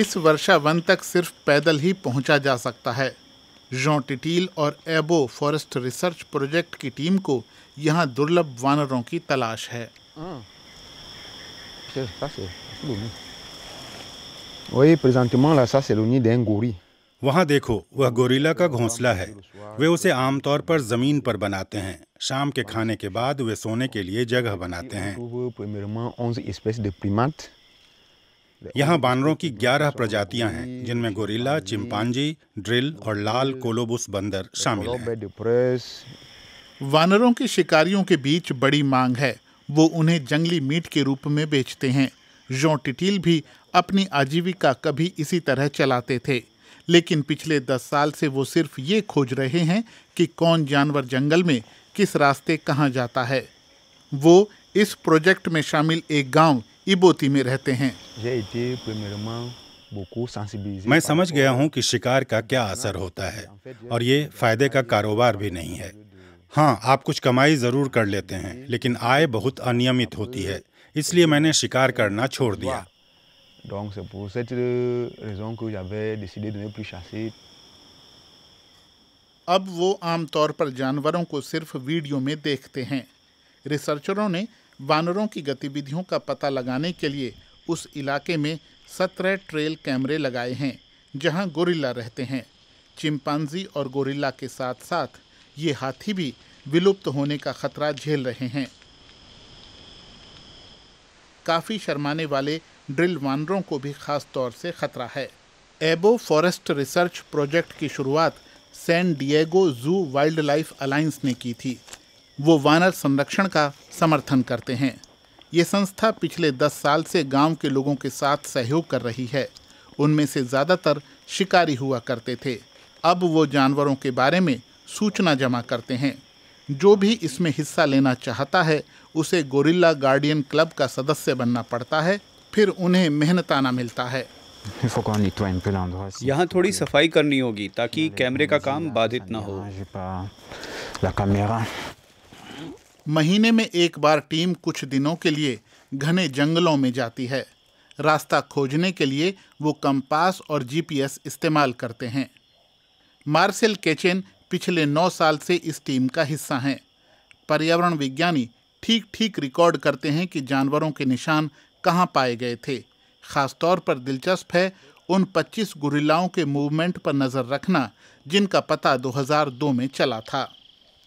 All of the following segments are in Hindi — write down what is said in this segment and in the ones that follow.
इस वर्षा वन तक सिर्फ पैदल ही पहुंचा जा सकता है जॉ टिटील और एबो फॉरेस्ट रिसर्च प्रोजेक्ट की टीम को यहां दुर्लभ वानरों की तलाश है हाँ। अच्छा, वहाँ देखो वह गोरिल्ला का घोंसला है वे उसे आमतौर पर जमीन पर बनाते हैं शाम के खाने के बाद वे सोने के लिए जगह बनाते हैं यहाँ बानरों की 11 प्रजातियां हैं जिनमें गोरिल्ला चिंपांजी ड्रिल और लाल कोलोबुस बंदर शामिल हैं। वानरों के शिकारियों के बीच बड़ी मांग है वो उन्हें जंगली मीट के रूप में बेचते हैं जो टिटिल भी अपनी आजीविका कभी इसी तरह चलाते थे लेकिन पिछले दस साल से वो सिर्फ ये खोज रहे हैं कि कौन जानवर जंगल में किस रास्ते कहाँ जाता है वो इस प्रोजेक्ट में शामिल एक गांव इबोती में रहते हैं मैं समझ गया हूं कि शिकार का क्या असर होता है और ये फायदे का कारोबार भी नहीं है हाँ आप कुछ कमाई ज़रूर कर लेते हैं लेकिन आय बहुत अनियमित होती है इसलिए मैंने शिकार करना छोड़ दिया अब वो आमतौर पर जानवरों को सिर्फ वीडियो में देखते हैं रिसर्चरों ने वानरों की गतिविधियों का पता लगाने के लिए उस इलाके में सत्रह ट्रेल कैमरे लगाए हैं जहां गोरिल्ला रहते हैं चिंपांजी और गोरिल्ला के साथ साथ ये हाथी भी विलुप्त होने का खतरा झेल रहे हैं काफ़ी शर्माने वाले ड्रिल वानरों को भी खास तौर से खतरा है एबो फॉरेस्ट रिसर्च प्रोजेक्ट की शुरुआत San Diego Zoo Wildlife Alliance ने की थी वो वानर संरक्षण का समर्थन करते हैं ये संस्था पिछले दस साल से गांव के लोगों के साथ सहयोग कर रही है उनमें से ज़्यादातर शिकारी हुआ करते थे अब वो जानवरों के बारे में सूचना जमा करते हैं जो भी इसमें हिस्सा लेना चाहता है उसे गोरिल्ला गार्डियन क्लब का सदस्य बनना पड़ता है फिर उन्हें मेहनताना मिलता है यहाँ थोड़ी सफाई करनी होगी ताकि कैमरे का काम बाधित ना हो महीने में एक बार टीम कुछ दिनों के लिए घने जंगलों में जाती है रास्ता खोजने के लिए वो कंपास और जीपीएस इस्तेमाल करते हैं मार्सेल केचेन पिछले नौ साल से इस टीम का हिस्सा हैं पर्यावरण विज्ञानी ठीक ठीक रिकॉर्ड करते हैं कि जानवरों के निशान कहाँ पाए गए थे खासतौर पर दिलचस्प है उन 25 गुरिल्लाओं के मूवमेंट पर नज़र रखना जिनका पता 2002 में चला था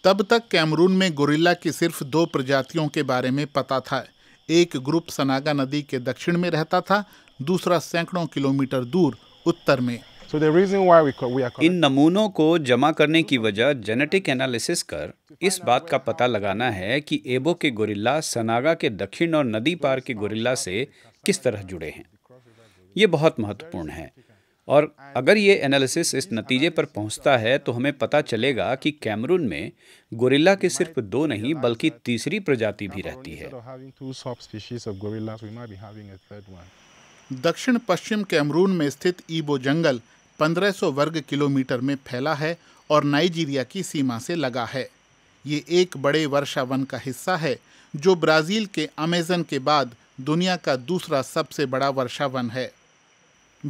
तब तक कैमरून में गोरिल्ला की सिर्फ दो प्रजातियों के बारे में पता था एक ग्रुप सनागा नदी के दक्षिण में रहता था दूसरा सैकड़ों किलोमीटर दूर उत्तर में So the reason why we, we are इन नमूनों को जमा करने की वजह जेनेटिक एनालिसिस कर इस बात का पता लगाना है कि एबो के गोरिल्ला सनागा के दक्षिण और नदी पार के गोरिल्ला से किस तरह जुड़े हैं ये बहुत महत्वपूर्ण है और अगर ये एनालिसिस इस नतीजे पर पहुंचता है तो हमें पता चलेगा कि कैमरून में गोरिल्ला के सिर्फ दो नहीं बल्कि तीसरी प्रजाति भी रहती है दक्षिण पश्चिम कैमरून में स्थित ईबो जंगल 1500 वर्ग किलोमीटर में फैला है और नाइजीरिया की सीमा से लगा है ये एक बड़े वर्षा वन का हिस्सा है जो ब्राज़ील के अमेजन के बाद दुनिया का दूसरा सबसे बड़ा वर्षा वन है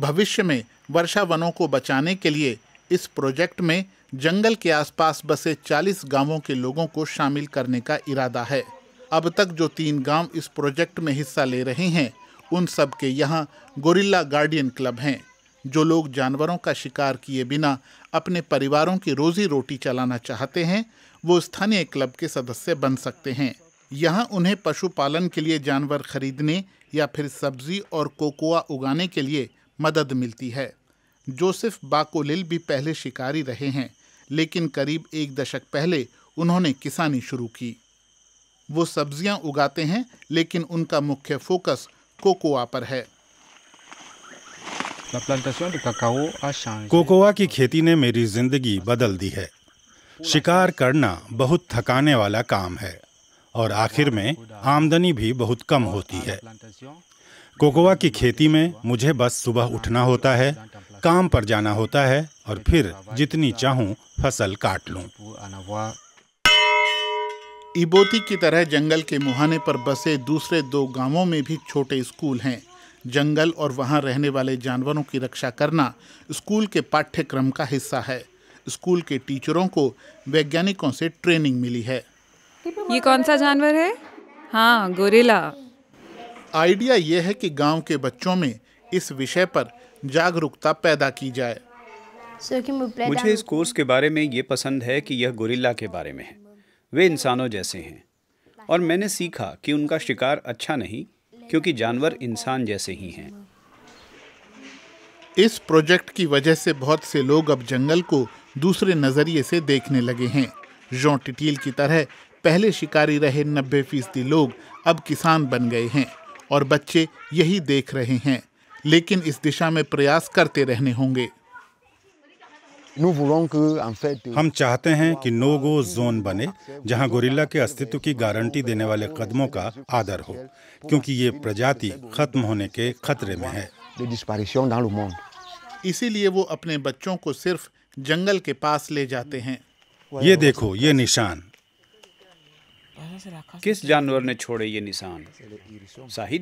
भविष्य में वर्षा वनों को बचाने के लिए इस प्रोजेक्ट में जंगल के आसपास बसे 40 गांवों के लोगों को शामिल करने का इरादा है अब तक जो तीन गांव इस प्रोजेक्ट में हिस्सा ले रहे हैं उन सब के यहाँ गोरिल्ला गार्डियन क्लब हैं जो लोग जानवरों का शिकार किए बिना अपने परिवारों की रोजी रोटी चलाना चाहते हैं वो स्थानीय क्लब के सदस्य बन सकते हैं यहाँ उन्हें पशुपालन के लिए जानवर खरीदने या फिर सब्जी और कोकोआ उगाने के लिए मदद मिलती है जोसेफ बाकोलिल भी पहले शिकारी रहे हैं लेकिन करीब एक दशक पहले उन्होंने किसानी शुरू की वो सब्जियां उगाते हैं लेकिन उनका मुख्य फोकस कोकोआ पर है कोकोआ की खेती ने मेरी जिंदगी बदल दी है शिकार करना बहुत थकाने वाला काम है और आखिर में आमदनी भी बहुत कम होती है कोकोआ की खेती में मुझे बस सुबह उठना होता है काम पर जाना होता है और फिर जितनी चाहूँ फसल काट लूँ इबोती की तरह जंगल के मुहाने पर बसे दूसरे दो गांवों में भी छोटे स्कूल हैं जंगल और वहां रहने वाले जानवरों की रक्षा करना स्कूल के पाठ्यक्रम का हिस्सा है स्कूल के टीचरों को वैज्ञानिकों से ट्रेनिंग मिली है ये कौन सा जानवर है हाँ गोरेला आइडिया ये है कि गांव के बच्चों में इस विषय पर जागरूकता पैदा की जाए मुझे इस कोर्स के बारे में ये पसंद है कि यह गोरिल्ला के बारे में है वे इंसानों जैसे हैं और मैंने सीखा कि उनका शिकार अच्छा नहीं क्योंकि जानवर इंसान जैसे ही हैं इस प्रोजेक्ट की वजह से बहुत से लोग अब जंगल को दूसरे नज़रिए से देखने लगे हैं जो टिटील की तरह पहले शिकारी रहे नब्बे फीसदी लोग अब किसान बन गए हैं और बच्चे यही देख रहे हैं लेकिन इस दिशा में प्रयास करते रहने होंगे हम चाहते हैं कि नो गो जोन बने जहां गोरिल्ला के अस्तित्व की गारंटी देने वाले कदमों का आदर हो क्योंकि ये प्रजाति खत्म होने के खतरे में है इसीलिए वो अपने बच्चों को सिर्फ जंगल के पास ले जाते हैं ये देखो ये निशान किस जानवर ने छोड़े ये निशान शाही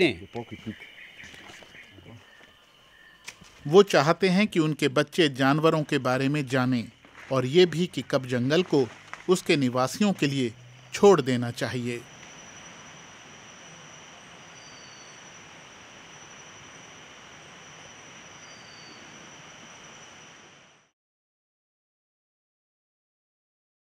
वो चाहते हैं कि उनके बच्चे जानवरों के बारे में जानें और ये भी कि कब जंगल को उसके निवासियों के लिए छोड़ देना चाहिए